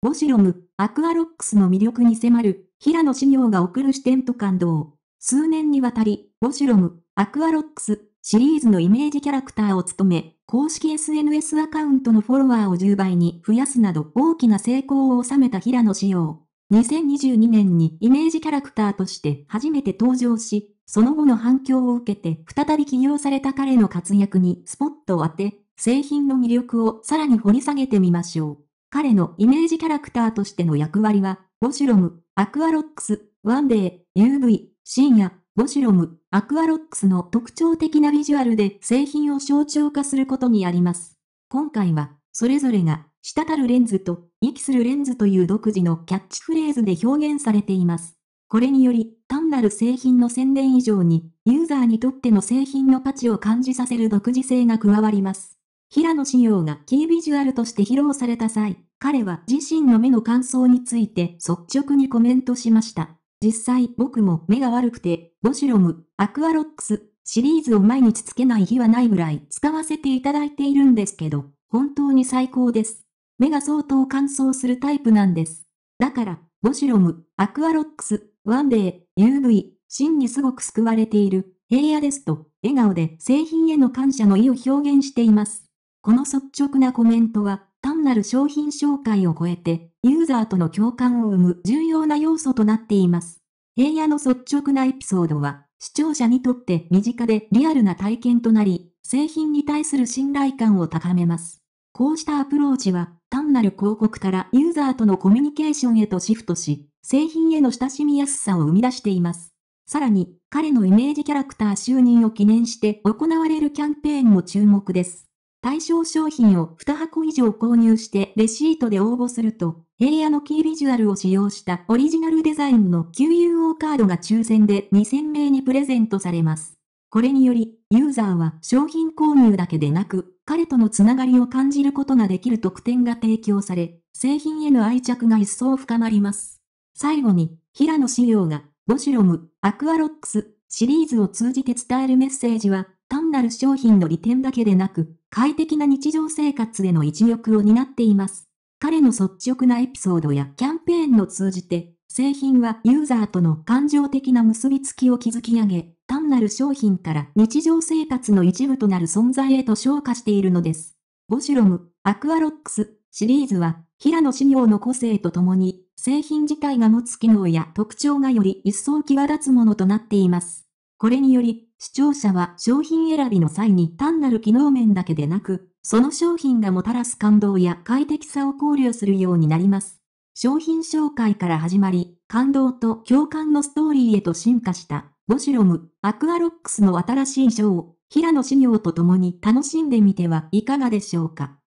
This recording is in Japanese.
ゴシロム、アクアロックスの魅力に迫る、平野紫耀が送る視点と感動。数年にわたり、ゴシロム、アクアロックス、シリーズのイメージキャラクターを務め、公式 SNS アカウントのフォロワーを10倍に増やすなど大きな成功を収めた平野紫耀。2022年にイメージキャラクターとして初めて登場し、その後の反響を受けて再び起用された彼の活躍にスポットを当て、製品の魅力をさらに掘り下げてみましょう。彼のイメージキャラクターとしての役割は、ボシュロム、アクアロックス、ワンデー、UV、深夜、ボシュロム、アクアロックスの特徴的なビジュアルで製品を象徴化することにあります。今回は、それぞれが、滴るレンズと、息するレンズという独自のキャッチフレーズで表現されています。これにより、単なる製品の宣伝以上に、ユーザーにとっての製品の価値を感じさせる独自性が加わります。平野紫耀がキービジュアルとして披露された際、彼は自身の目の感想について率直にコメントしました。実際僕も目が悪くて、ボシュロム、アクアロックス、シリーズを毎日つけない日はないぐらい使わせていただいているんですけど、本当に最高です。目が相当乾燥するタイプなんです。だから、ボシュロム、アクアロックス、ワンデー、UV、真にすごく救われている、平野ですと、笑顔で製品への感謝の意を表現しています。この率直なコメントは、単なる商品紹介を超えて、ユーザーとの共感を生む重要な要素となっています。映画の率直なエピソードは、視聴者にとって身近でリアルな体験となり、製品に対する信頼感を高めます。こうしたアプローチは、単なる広告からユーザーとのコミュニケーションへとシフトし、製品への親しみやすさを生み出しています。さらに、彼のイメージキャラクター就任を記念して行われるキャンペーンも注目です。対象商品を2箱以上購入してレシートで応募すると、平野のキービジュアルを使用したオリジナルデザインの QUO カードが抽選で2000名にプレゼントされます。これにより、ユーザーは商品購入だけでなく、彼とのつながりを感じることができる特典が提供され、製品への愛着が一層深まります。最後に、平野仕様が、ボシロム、アクアロックスシリーズを通じて伝えるメッセージは、単なる商品の利点だけでなく、快適な日常生活への一翼を担っています。彼の率直なエピソードやキャンペーンを通じて、製品はユーザーとの感情的な結びつきを築き上げ、単なる商品から日常生活の一部となる存在へと昇華しているのです。ボシュロム、アクアロックスシリーズは、平野紫耀の個性とともに、製品自体が持つ機能や特徴がより一層際立つものとなっています。これにより、視聴者は商品選びの際に単なる機能面だけでなく、その商品がもたらす感動や快適さを考慮するようになります。商品紹介から始まり、感動と共感のストーリーへと進化した、ボシロム、アクアロックスの新しいショーを、平野紫耀と共に楽しんでみてはいかがでしょうか。